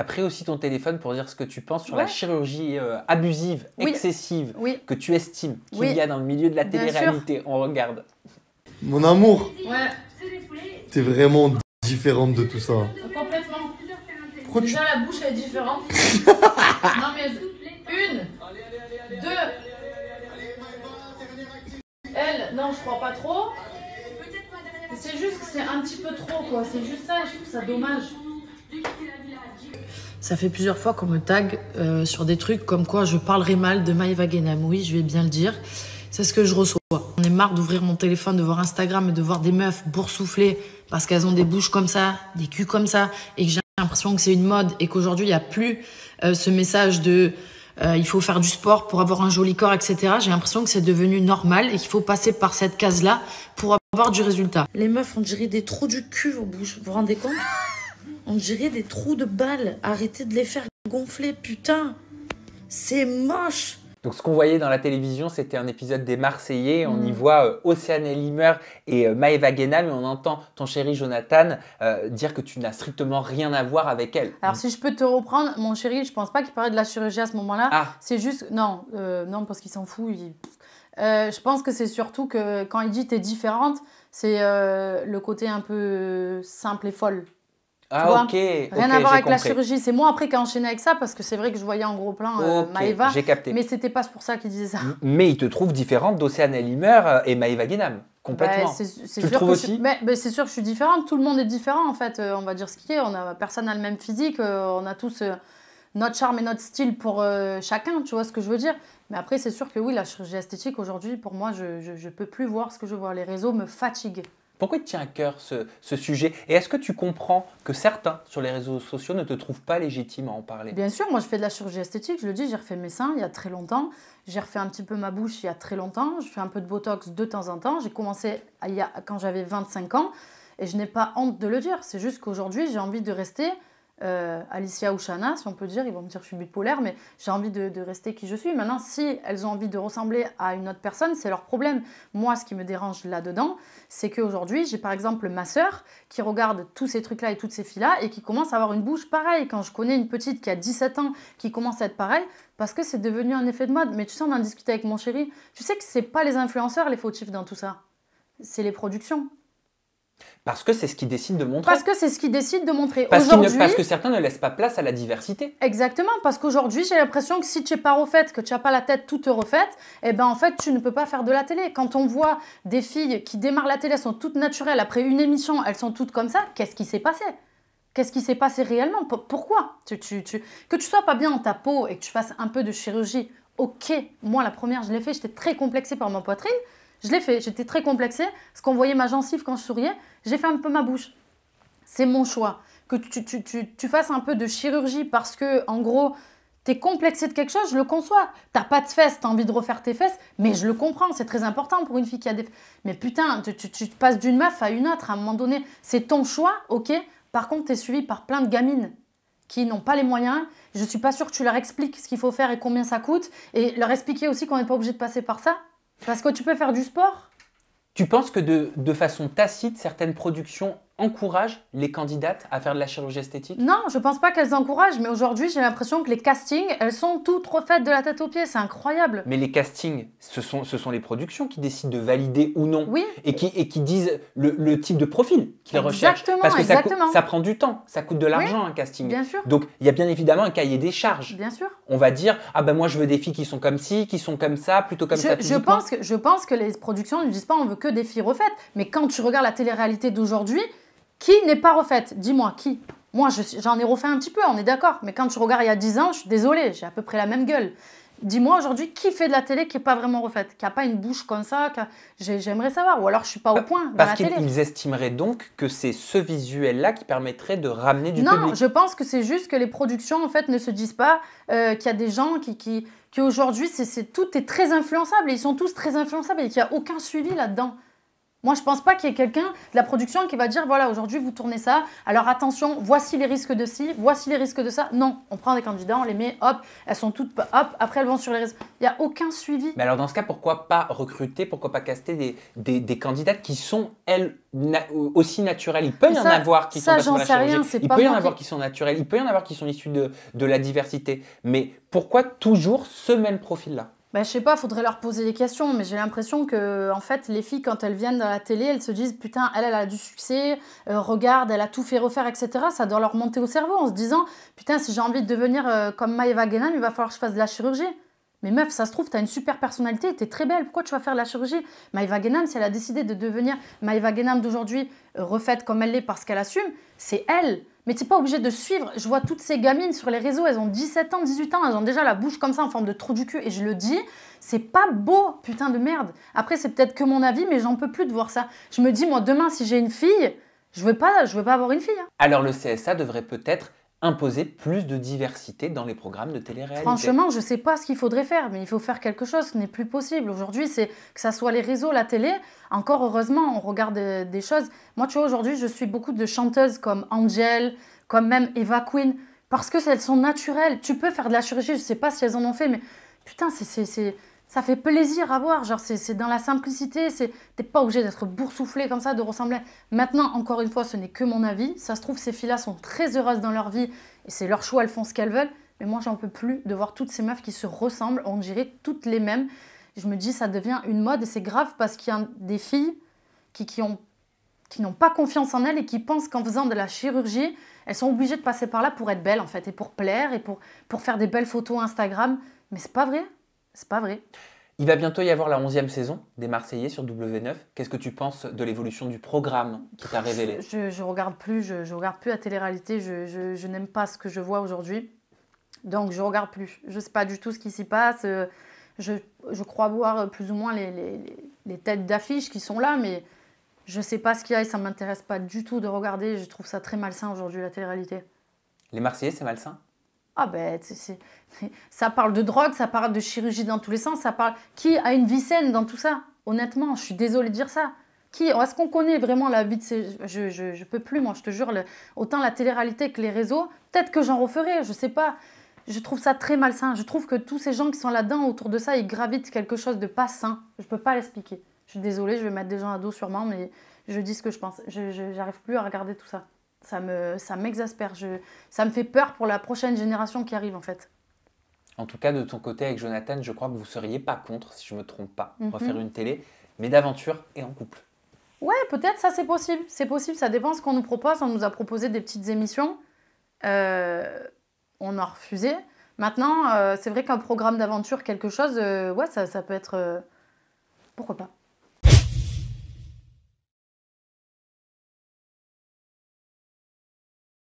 tu pris aussi ton téléphone pour dire ce que tu penses sur la chirurgie euh, abusive, excessive, que tu estimes qu'il y a dans le milieu de la télé-réalité. On regarde. Mon amour, ouais. t'es vraiment différente de tout ça. Complètement. Déjà, la bouche, est différente. non, mais une, deux. Elle, non, je crois pas trop. C'est juste que c'est un petit peu trop, quoi. C'est juste ça, je trouve ça dommage ça fait plusieurs fois qu'on me tag euh, sur des trucs comme quoi je parlerai mal de Maïva Oui, je vais bien le dire. C'est ce que je reçois. On est marre d'ouvrir mon téléphone, de voir Instagram et de voir des meufs boursouflées parce qu'elles ont des bouches comme ça, des culs comme ça, et que j'ai l'impression que c'est une mode et qu'aujourd'hui il n'y a plus euh, ce message de euh, il faut faire du sport pour avoir un joli corps, etc. J'ai l'impression que c'est devenu normal et qu'il faut passer par cette case-là pour avoir du résultat. Les meufs, ont dirait des trous du cul vos bouches, vous vous rendez compte on dirait des trous de balles. Arrêtez de les faire gonfler, putain. C'est moche. Donc ce qu'on voyait dans la télévision, c'était un épisode des Marseillais. On y mm. voit Ocean euh, Océane Elimer et Maeva euh, Maëva mais on entend ton chéri Jonathan euh, dire que tu n'as strictement rien à voir avec elle. Alors si je peux te reprendre, mon chéri, je pense pas qu'il parlait de la chirurgie à ce moment-là. Ah. C'est juste... Non, non, parce qu'il s'en fout. je pense que c'est surtout que quand il dit es différente, c'est le côté un peu simple et folle. Ah ok. Rien à voir avec la chirurgie. C'est moi après qui a enchaîné avec ça parce que c'est vrai que je voyais en gros plan euh, Maeva, J'ai capté. Mais c'était pas pour ça qu'il disait ça. Mais il te trouve différente d'Océane Elimer euh, et Maëva Guénam. Complètement. Bah, c'est, tu le trouves aussi mais, C'est sûr que je suis différente. Tout le monde est différent en fait. Euh, on va dire ce qui est. On a, personne n'a le même physique. on a tous notre charme et notre style pour chacun. Tu vois ce que je veux dire Mais après, c'est sûr que oui, la chirurgie esthétique aujourd'hui, pour moi, je, ne peux plus voir ce que je vois. Les réseaux me fatiguent. Pourquoi tu tiens à cœur ce, sujet Et est-ce que tu comprends que certains sur les réseaux sociaux ne te trouvent pas légitime à en parler Bien sûr, moi je fais de la chirurgie esthétique, je le dis, j'ai refait mes seins il y a très longtemps, j'ai refait un petit peu ma bouche il y a très longtemps, je fais un peu de Botox de temps en temps, j'ai commencé y a, quand j'avais 25 ans et je n'ai pas honte de le dire, c'est juste qu'aujourd'hui j'ai envie de rester euh, Alicia ou Shana, si on peut dire, ils vont me dire que je suis bipolaire, mais j'ai envie de, rester qui je suis. Maintenant, si elles ont envie de ressembler à une autre personne, c'est leur problème. Moi, ce qui me dérange là-dedans, c'est qu'aujourd'hui, j'ai par exemple ma sœur qui regarde tous ces trucs-là et toutes ces filles-là et qui commence à avoir une bouche pareille. Quand je connais une petite qui a 17 ans qui commence à être pareille, parce que c'est devenu un effet de mode. Mais tu sais, on en discutait avec mon chéri. Tu sais que c'est pas les influenceurs les fautifs dans tout ça. C'est les productions, parce que c'est ce qui décide de montrer. Parce que c'est ce qui décide de montrer. Parce, que certains ne laissent pas place à la diversité. Exactement, parce qu'aujourd'hui, j'ai l'impression que si tu n'es pas refaite, que tu n'as pas la tête toute refaite, eh ben en fait, tu ne peux pas faire de la télé. Quand on voit des filles qui démarrent la télé, elles sont toutes naturelles, après une émission, elles sont toutes comme ça, qu'est-ce qui s'est passé Qu'est-ce qui s'est passé réellement Pourquoi tu, tu, Que tu sois pas bien en ta peau et que tu fasses un peu de chirurgie, ok, moi la première, je l'ai fait, j'étais très complexée par ma poitrine, je l'ai fait, j'étais très complexée, parce qu'on voyait ma gencive quand je souriais, j'ai fait un peu ma bouche. C'est mon choix. Que tu, fasses un peu de chirurgie parce que, en gros, t'es complexée de quelque chose, je le conçois. T'as pas de fesses, t'as envie de refaire tes fesses, mais je le comprends, c'est très important pour une fille qui a des... Mais putain, tu, tu passes d'une meuf à une autre à un moment donné. C'est ton choix, ok Par contre, t'es suivi par plein de gamines qui n'ont pas les moyens. Je suis pas sûre que tu leur expliques ce qu'il faut faire et combien ça coûte. Et leur expliquer aussi qu'on n'est pas obligé de passer par ça. Parce que tu peux faire du sport Tu penses que de, façon tacite, certaines productions Encourage les candidates à faire de la chirurgie esthétique Non, je pense pas qu'elles encouragent, mais aujourd'hui j'ai l'impression que les castings, elles sont toutes refaites de la tête aux pieds, c'est incroyable. Mais les castings, ce sont, ce sont les productions qui décident de valider ou non. Oui. Et qui, et qui disent le, le type de profil qu'ils recherchent. Parce que exactement. Ça, prend du temps, ça coûte de l'argent un casting. Bien sûr. Donc il y a bien évidemment un cahier des charges. Bien sûr. On va dire, ah ben moi je veux des filles qui sont comme ci, qui sont comme ça, plutôt comme ça. Je pense, que, je pense que les productions ne disent pas on veut que des filles refaites, mais quand tu regardes la télé-réalité d'aujourd'hui, qui n'est pas refaite Dis-moi, qui Moi, j'en ai refait un petit peu, on est d'accord. Mais quand je regardes il y a 10 ans, je suis désolée, j'ai à peu près la même gueule. Dis-moi aujourd'hui qui fait de la télé qui n'est pas vraiment refaite, qui n'a pas une bouche comme ça. J'aimerais savoir. Ou alors je suis pas au point. Parce qu'ils estimeraient donc que c'est ce visuel-là qui permettrait de ramener du non, public. Non, je pense que c'est juste que les productions en fait ne se disent pas euh, qu'il y a des gens qui, qui, aujourd'hui, c'est tout est très influençable et ils sont tous très influençables et qu'il n'y a aucun suivi là-dedans. Moi, je pense pas qu'il y ait quelqu'un de la production qui va dire voilà, aujourd'hui, vous tournez ça, alors attention, voici les risques de ci, voici les risques de ça. Non, on prend des candidats, on les met, hop, elles sont toutes, hop, après elles vont sur les risques. Il n'y a aucun suivi. Mais alors, dans ce cas, pourquoi pas recruter, pourquoi pas caster des, des, candidates qui sont, elles, aussi naturelles Il peut y en avoir qui sont naturelles. Il peut y en avoir qui sont naturelles, il peut y en avoir qui sont issus de, de la diversité. Mais pourquoi toujours ce même profil-là bah, je sais pas, faudrait leur poser des questions, mais j'ai l'impression que en fait, les filles, quand elles viennent dans la télé, elles se disent Putain, elle, elle a du succès, euh, regarde, elle a tout fait refaire, etc. Ça doit leur monter au cerveau en se disant Putain, si j'ai envie de devenir euh, comme Maeva Genam, il va falloir que je fasse de la chirurgie. Mais meuf, ça se trouve, t'as une super personnalité, t'es très belle, pourquoi tu vas faire de la chirurgie Maëva Genam, si elle a décidé de devenir Maëva Genam d'aujourd'hui, euh, refaite comme elle l'est parce qu'elle assume, c'est elle. Mais t'es pas obligé de suivre. Je vois toutes ces gamines sur les réseaux, elles ont 17 ans, 18 ans, elles ont déjà la bouche comme ça en forme de trou du cul. Et je le dis, c'est pas beau, putain de merde. Après, c'est peut-être que mon avis, mais j'en peux plus de voir ça. Je me dis, moi, demain, si j'ai une fille, je veux pas, je veux pas avoir une fille. Hein. Alors le CSA devrait peut-être imposer plus de diversité dans les programmes de télé-réalité. Franchement, je ne sais pas ce qu'il faudrait faire, mais il faut faire quelque chose, ce n'est plus possible. Aujourd'hui, c'est que ça soit les réseaux, la télé, encore heureusement, on regarde euh, des, choses. Moi, tu vois, aujourd'hui, je suis beaucoup de chanteuses comme Angel, comme même Eva Quinn, parce que elles sont naturelles. Tu peux faire de la chirurgie, je ne sais pas si elles en ont fait, mais putain, c'est ça fait plaisir à voir. Genre, c'est dans la simplicité. T'es pas obligé d'être boursouflé comme ça, de ressembler. Maintenant, encore une fois, ce n'est que mon avis. Ça se trouve, ces filles-là sont très heureuses dans leur vie et c'est leur choix, elles font ce qu'elles veulent. Mais moi, j'en peux plus de voir toutes ces meufs qui se ressemblent. On dirait toutes les mêmes. Je me dis, ça devient une mode et c'est grave parce qu'il y a des filles qui, ont qui n'ont pas confiance en elles et qui pensent qu'en faisant de la chirurgie, elles sont obligées de passer par là pour être belles en fait et pour plaire et pour, pour faire des belles photos Instagram. Mais c'est pas vrai. C'est pas vrai. Il va bientôt y avoir la 11e saison des Marseillais sur W9. Qu'est-ce que tu penses de l'évolution du programme qui t'a révélé je, regarde plus, je, regarde plus la télé-réalité, je, n'aime pas ce que je vois aujourd'hui. Donc je regarde plus. Je ne sais pas du tout ce qui s'y passe. Euh, je, crois voir plus ou moins les, têtes d'affiche qui sont là, mais je ne sais pas ce qu'il y a et ça ne m'intéresse pas du tout de regarder. Je trouve ça très malsain aujourd'hui la télé-réalité. Les Marseillais, c'est malsain ah ben, ça parle de drogue, ça parle de chirurgie dans tous les sens, ça parle... Qui a une vie saine dans tout ça Honnêtement, je suis désolée de dire ça. Qui Est-ce qu'on connaît vraiment la vie de ces... Je, je, peux plus, moi, je te jure. Le... Autant la télé-réalité que les réseaux, peut-être que j'en referai, je sais pas. Je trouve ça très malsain. Je trouve que tous ces gens qui sont là-dedans, autour de ça, ils gravitent quelque chose de pas sain. Je peux pas l'expliquer. Je suis désolée, je vais mettre des gens à dos sûrement, mais je dis ce que je pense. Je n'arrive plus à regarder tout ça. Ça me, ça m'exaspère. ça me fait peur pour la prochaine génération qui arrive en fait. En tout cas, de ton côté avec Jonathan, je crois que vous seriez pas contre, si je me trompe pas, on refaire mhm. une télé, mais d'aventure et en couple. Ouais, peut-être ça c'est possible. C'est possible. Ça dépend de ce qu'on nous propose. On nous a proposé des petites émissions. Euh, on a refusé. Maintenant, euh, c'est vrai qu'un programme d'aventure, quelque chose, euh, ouais, ça, peut être. pourquoi pas